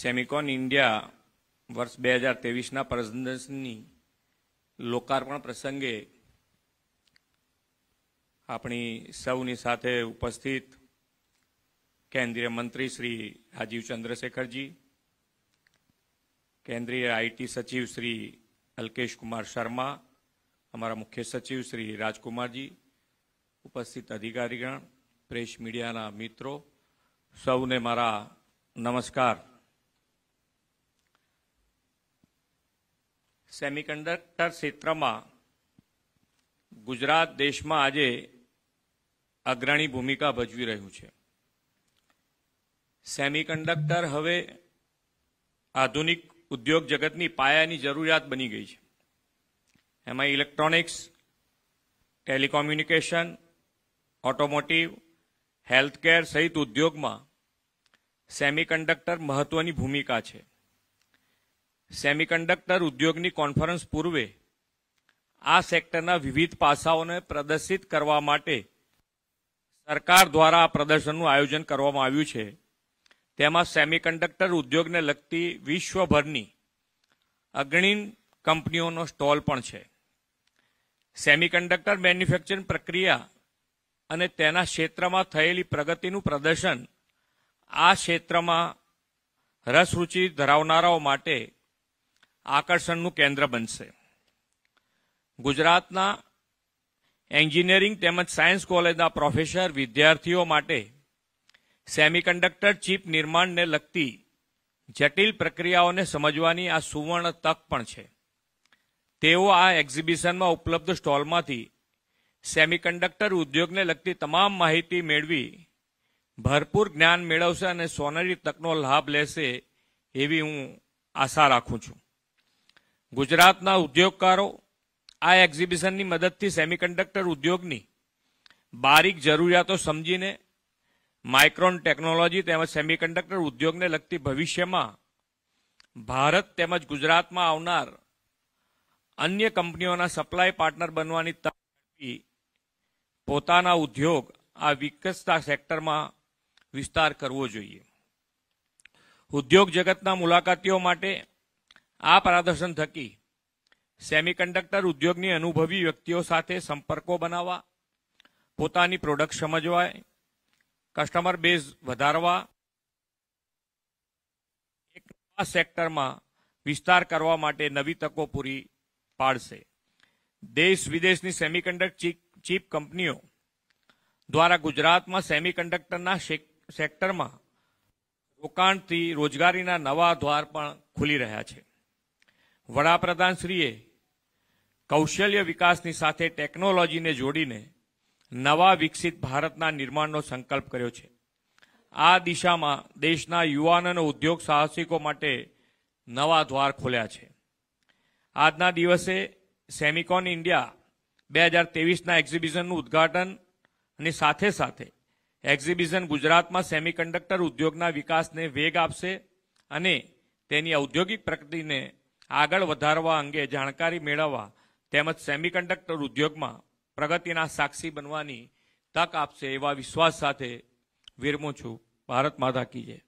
Semicon India વર્ષ બે હજાર તેવીસના પ્રદર્શનની લોકાર્પણ પ્રસંગે આપણી સૌની સાથે ઉપસ્થિત કેન્દ્રીય મંત્રી શ્રી રાજીવ ચંદ્રશેખરજી કેન્દ્રીય આઈટી સચિવ શ્રી અલ્કેશ કુમાર શર્મા અમારા મુખ્ય સચિવ શ્રી રાજકુમારજી ઉપસ્થિત અધિકારીગણ પ્રેસ મીડિયાના મિત્રો સૌને મારા નમસ્કાર સેમિકન્ડક્ટર ક્ષેત્રમાં ગુજરાત દેશમાં આજે અગ્રણી ભૂમિકા ભજવી રહ્યું છે સેમિકન્ડક્ટર હવે આધુનિક ઉદ્યોગ જગતની પાયાની જરૂરિયાત બની ગઈ છે એમાં ઇલેક્ટ્રોનિક્સ ટેલિકોમ્યુનિકેશન ઓટોમોટિવ હેલ્થકેર સહિત ઉદ્યોગમાં સેમિકન્ડક્ટર મહત્વની ભૂમિકા છે સેમિકન્ડક્ટર ઉદ્યોગની કોન્ફરન્સ પૂર્વે આ સેક્ટરના વિવિધ પાસાઓને પ્રદર્શિત કરવા માટે સરકાર દ્વારા આ પ્રદર્શનનું આયોજન કરવામાં આવ્યું છે તેમાં સેમિકન્ડક્ટર ઉદ્યોગને લગતી વિશ્વભરની અગ્રણી કંપનીઓનો સ્ટોલ પણ છે સેમિકન્ડક્ટર મેન્યુફેક્ચરિંગ પ્રક્રિયા અને તેના ક્ષેત્રમાં થયેલી પ્રગતિનું પ્રદર્શન આ ક્ષેત્રમાં રસરૂચિ ધરાવનારાઓ માટે આકર્ષણનું કેન્દ્ર બનશે ગુજરાતના એન્જિનિયરિંગ તેમજ સાયન્સ કોલેજના પ્રોફેસર વિદ્યાર્થીઓ માટે સેમિકન્ડક્ટર ચીપ નિર્માણને લગતી જટિલ પ્રક્રિયાઓને સમજવાની આ સુવર્ણ તક પણ છે તેઓ આ એક્ઝિબિશનમાં ઉપલબ્ધ સ્ટોલમાંથી સેમિકન્ડક્ટર ઉદ્યોગને લગતી તમામ માહિતી મેળવી ભરપૂર જ્ઞાન મેળવશે અને સોનેરી તકનો લાભ લેશે એવી હું આશા રાખું છું ગુજરાતના ઉદ્યોગકારો આ એક્ઝિબિશનની મદદથી સેમિકન્ડક્ટર ઉદ્યોગની બારીક જરૂરિયાતો સમજીને માઇક્રોન ટેકનોલોજી તેમજ સેમિકન્ડક્ટર ઉદ્યોગને લગતી ભવિષ્યમાં ભારત તેમજ ગુજરાતમાં આવનાર અન્ય કંપનીઓના સપ્લાય પાર્ટનર બનવાની તક પોતાના ઉદ્યોગ આ વિકસતા સેક્ટરમાં વિસ્તાર કરવો જોઈએ ઉદ્યોગ જગતના મુલાકાતીઓ માટે આ પ્રદર્શન થકી સેમિકન્ડક્ટર ઉદ્યોગની અનુભવી વ્યક્તિઓ સાથે સંપર્કો બનાવવા પોતાની પ્રોડક્ટ સમજવાય કસ્ટમર બેઝ વધારવા એક નવા સેક્ટરમાં વિસ્તાર કરવા માટે નવી તકો પૂરી પાડશે દેશ વિદેશની સેમિકન્ડક્ટ ચીપ કંપનીઓ દ્વારા ગુજરાતમાં સેમિકન્ડક્ટરના સેક્ટરમાં રોકાણથી રોજગારીના નવા દ્વાર પણ ખુલી રહ્યા છે વડાપ્રધાનશ્રીએ કૌશલ્ય વિકાસની સાથે ટેકનોલોજીને જોડીને નવા વિકસિત ભારતના નિર્માણનો સંકલ્પ કર્યો છે આ દિશામાં દેશના યુવાન અને ઉદ્યોગ સાહસિકો માટે નવા દ્વાર ખોલ્યા છે આજના દિવસે સેમિકોન ઇન્ડિયા બે હજાર ત્રેવીસના એક્ઝિબિશનનું ઉદ્ઘાટન અને સાથે સાથે એક્ઝિબિશન ગુજરાતમાં સેમિકન્ડક્ટર ઉદ્યોગના વિકાસને વેગ આપશે અને તેની ઔદ્યોગિક પ્રગતિને આગળ વધારવા અંગે જાણકારી મેળવવા તેમજ સેમિકન્ડક્ટર ઉદ્યોગમાં પ્રગતિના સાક્ષી બનવાની તક આપશે એવા વિશ્વાસ સાથે વિરમું છું ભારત માતા કી